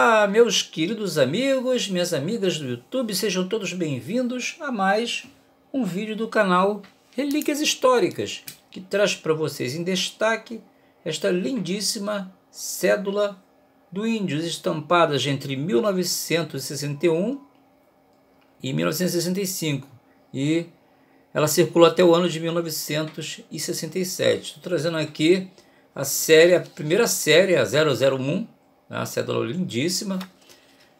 Olá, ah, meus queridos amigos, minhas amigas do YouTube, sejam todos bem-vindos a mais um vídeo do canal Relíquias Históricas, que traz para vocês em destaque esta lindíssima cédula do Índios, estampada entre 1961 e 1965, e ela circulou até o ano de 1967. Estou trazendo aqui a série, a primeira série, a 001, uma né? A cédula lindíssima.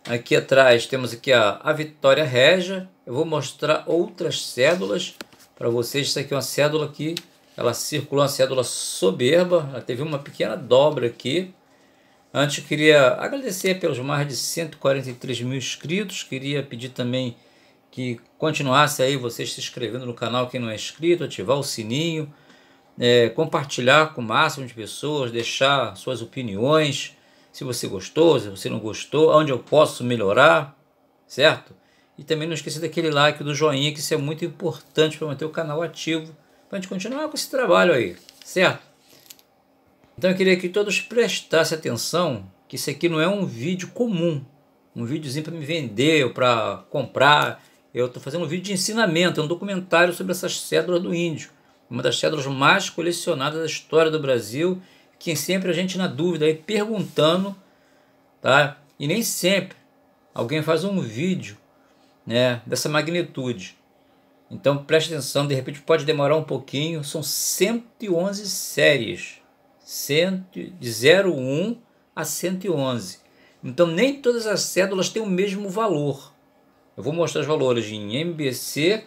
Aqui atrás temos aqui a, a Vitória Regia. Eu vou mostrar outras cédulas para vocês. Isso aqui é uma cédula que ela circulou, uma cédula soberba. Ela teve uma pequena dobra aqui. Antes eu queria agradecer pelos mais de 143 mil inscritos. Queria pedir também que continuasse aí vocês se inscrevendo no canal quem não é inscrito, ativar o sininho, é, compartilhar com o máximo de pessoas, deixar suas opiniões, se você gostou, se você não gostou, onde eu posso melhorar, certo? E também não esqueça daquele like, do joinha, que isso é muito importante para manter o canal ativo, para a gente continuar com esse trabalho aí, certo? Então eu queria que todos prestassem atenção que isso aqui não é um vídeo comum, um videozinho para me vender ou para comprar. Eu estou fazendo um vídeo de ensinamento, é um documentário sobre essas cédulas do índio, uma das cédulas mais colecionadas da história do Brasil que sempre a gente na dúvida aí perguntando, tá? E nem sempre alguém faz um vídeo, né, dessa magnitude. Então preste atenção, de repente pode demorar um pouquinho, são 111 séries, 100, de 01 a 111. Então nem todas as cédulas têm o mesmo valor. Eu vou mostrar os valores em MBC,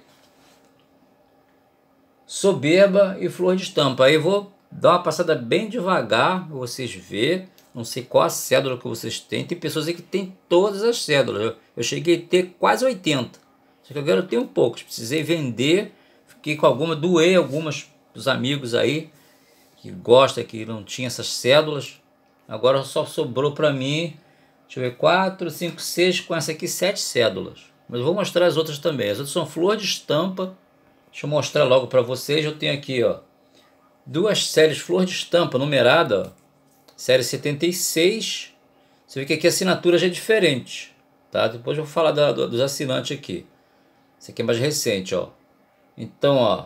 Soberba e Flor de Estampa. Aí eu vou Dá uma passada bem devagar, vocês ver Não sei qual a cédula que vocês têm. Tem pessoas aí que têm todas as cédulas. Eu, eu cheguei a ter quase 80. Só que agora eu tenho poucos. Precisei vender. Fiquei com alguma, doei algumas dos amigos aí que gosta que não tinha essas cédulas. Agora só sobrou para mim, deixa eu ver, 4, 5, 6, com essa aqui, 7 cédulas. Mas vou mostrar as outras também. As outras são flor de estampa. Deixa eu mostrar logo para vocês. Eu tenho aqui, ó duas séries flor de estampa, numerada, ó, série 76. Você vê que aqui a assinatura já é diferente, tá? Depois eu vou falar da, dos assinantes aqui. Esse aqui é mais recente, ó. Então, ó,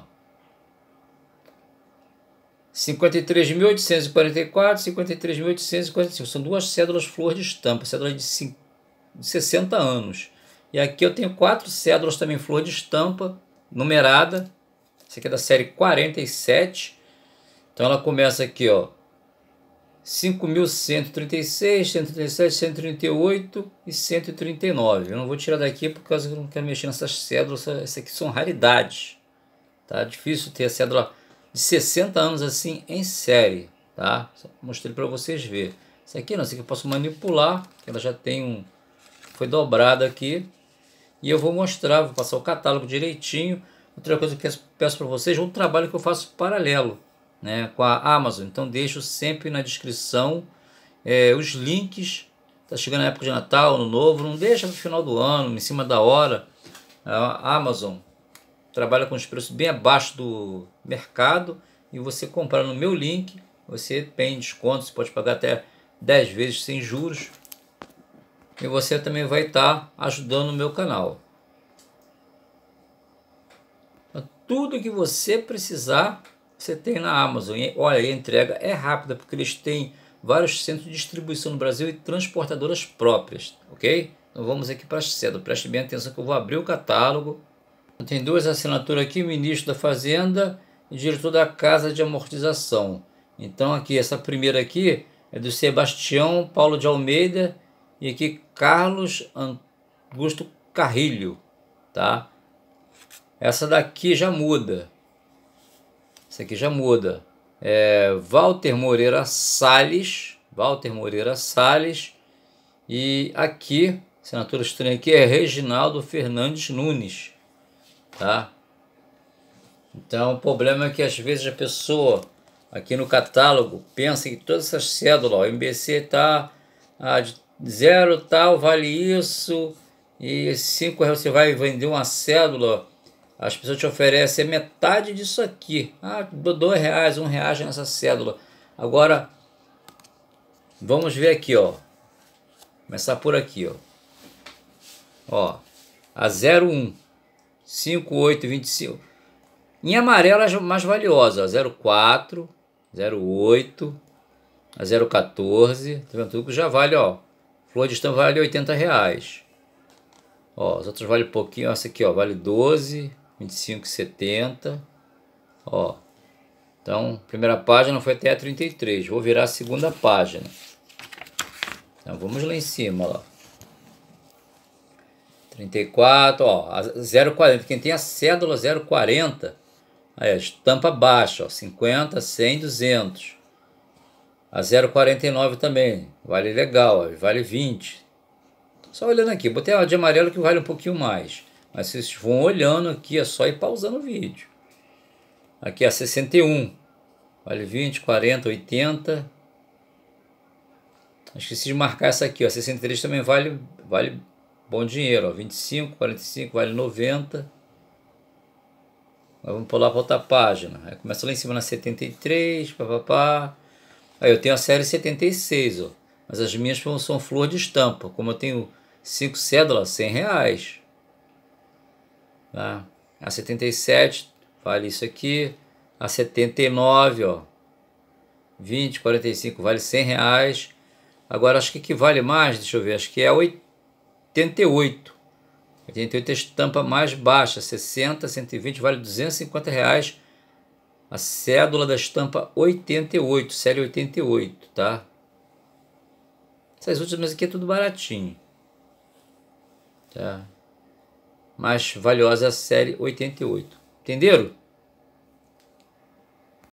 53.844, 53.845. São duas cédulas flor de estampa, cédulas de, de 60 anos. E aqui eu tenho quatro cédulas também flor de estampa, numerada. Essa aqui é da série 47. Então ela começa aqui, ó. 5.136, 137, 138 e 139. Eu não vou tirar daqui por causa que eu não quero mexer nessas cédulas. Essas aqui são raridades. Tá? Difícil ter a cédula de 60 anos assim em série. Tá? mostrei para vocês ver. Isso aqui não, isso aqui eu posso manipular. Ela já tem um... Foi dobrada aqui. E eu vou mostrar, vou passar o catálogo direitinho. Outra coisa que eu peço para vocês é um trabalho que eu faço paralelo né, com a Amazon. Então deixo sempre na descrição é, os links. Está chegando a época de Natal, Ano Novo, não deixa para o final do ano, em cima da hora. A Amazon trabalha com os preços bem abaixo do mercado e você comprar no meu link, você tem desconto, você pode pagar até 10 vezes sem juros. E você também vai estar tá ajudando o meu canal. Então, tudo que você precisar você tem na Amazon. olha, a entrega é rápida porque eles têm vários centros de distribuição no Brasil e transportadoras próprias, ok? Então vamos aqui para a CEDO. Preste bem atenção que eu vou abrir o catálogo. Tem duas assinaturas aqui, o ministro da Fazenda e diretor da Casa de Amortização. Então aqui, essa primeira aqui é do Sebastião Paulo de Almeida e aqui Carlos Augusto Carrilho, tá? Essa daqui já muda. Isso aqui já muda. É, Walter Moreira Salles. Walter Moreira Salles. E aqui, assinatura estranha aqui, é Reginaldo Fernandes Nunes. Tá? Então, o problema é que às vezes a pessoa aqui no catálogo pensa que todas essas cédulas, ó, o MBC tá ah, de zero tal, vale isso, e cinco reais você vai vender uma cédula as pessoas te oferecem metade disso aqui. Ah, dois reais, um reais nessa cédula. Agora, vamos ver aqui, ó. Começar por aqui, ó. Ó, a 01, 58, 25. Em amarelo, é as mais valiosa, a 04, 08, a 014, tá vendo? Tudo já vale, ó. Flor de estampa vale 80 reais. Ó, os outros vale pouquinho. Essa aqui, ó, vale 12, 25,70. Ó. Então, primeira página foi até a 33. Vou virar a segunda página. Então, vamos lá em cima, ó. 34, ó, 0,40. Quem tem a cédula 0,40, aí a estampa baixa, ó, 50, 100, 200. A 0,49 também, vale legal, ó, vale 20. Só olhando aqui, botei a de amarelo que vale um pouquinho mais. Mas vocês vão olhando aqui, é só ir pausando o vídeo. Aqui é 61. Olha, 20, 40, 80. Esqueci de marcar essa aqui, ó. 63 também vale, vale bom dinheiro, ó. 25, 45, vale 90. Mas vamos pular para outra página. Aí começa lá em cima na 73, papapá. Aí eu tenho a série 76, ó. Mas as minhas são flor de estampa. Como eu tenho 5 cédulas, 100 reais. Tá? A 77, vale isso aqui. A 79, ó, 20, 45, vale 100 reais. Agora, acho que que vale mais, deixa eu ver, acho que é 88. 88 é a estampa mais baixa, 60, 120, vale 250 reais. A cédula da estampa 88, série 88, tá? Essas últimas aqui é tudo baratinho. Tá? mais valiosa é a série 88. Entenderam?